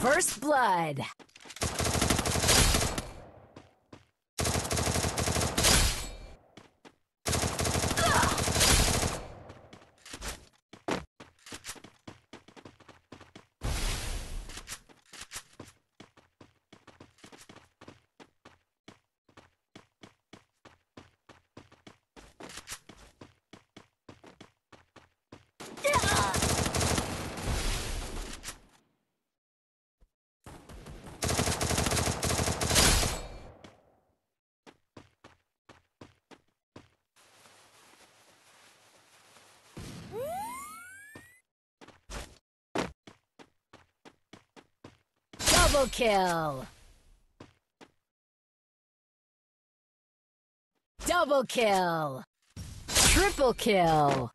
First blood. Yeah. Double kill! Double kill! Triple kill!